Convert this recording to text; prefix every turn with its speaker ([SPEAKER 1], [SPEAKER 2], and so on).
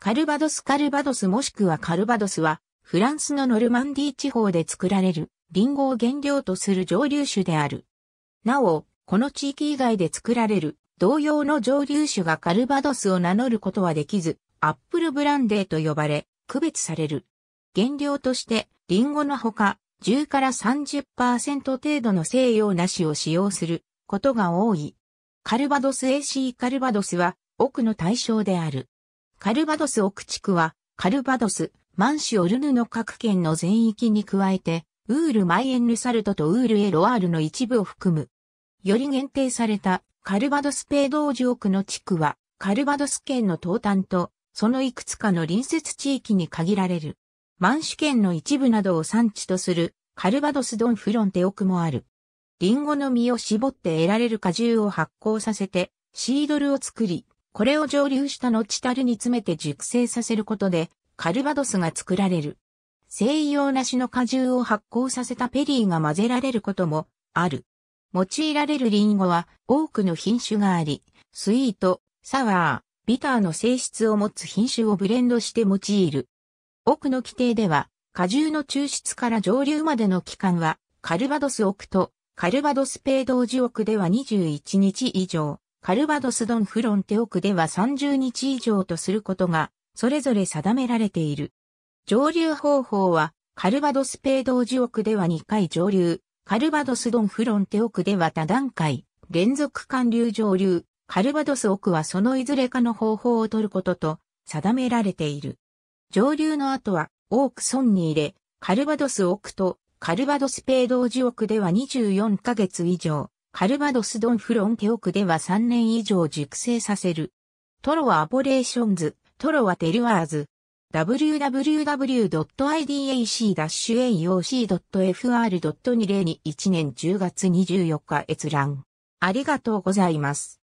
[SPEAKER 1] カルバドスカルバドスもしくはカルバドスは、フランスのノルマンディ地方で作られる、リンゴを原料とする蒸留酒である。なお、この地域以外で作られる、同様の蒸留酒がカルバドスを名乗ることはできず、アップルブランデーと呼ばれ、区別される。原料として、リンゴのほか、10から30%程度の西洋梨を使用することが多い。カルバドス AC カルバドスは、奥の対象である。カルバドス奥地区は、カルバドス、マンシュオルヌの各県の全域に加えて、ウール・マイエン・ル・サルトとウール・エ・ロワールの一部を含む。より限定されたカルバドスペードージ奥の地区は、カルバドス県の東端と、そのいくつかの隣接地域に限られる。マンシュ県の一部などを産地とする、カルバドスドンフロンテ奥もある。リンゴの実を絞って得られる果汁を発酵させて、シードルを作り、これを蒸留した後樽に詰めて熟成させることで、カルバドスが作られる。西洋梨の果汁を発酵させたペリーが混ぜられることもある。用いられるリンゴは多くの品種があり、スイート、サワー、ビターの性質を持つ品種をブレンドして用いる。奥の規定では、果汁の抽出から蒸留までの期間は、カルバドス奥とカルバドスペイドージオクでは21日以上、カルバドスドンフロンテ奥では30日以上とすることが、それぞれ定められている。上流方法は、カルバドスペードージ奥では2回上流、カルバドスドンフロンテ奥では多段階、連続管流上流、カルバドス奥はそのいずれかの方法を取ることと定められている。上流の後は、オークソンに入れ、カルバドス奥とカルバドスペードージ奥では24ヶ月以上、カルバドスドンフロンテオクでは3年以上熟成させる。トロはアボレーションズ、トロはテルワーズ。www.idac-aoc.fr.2021 年10月24日閲覧。ありがとうございます。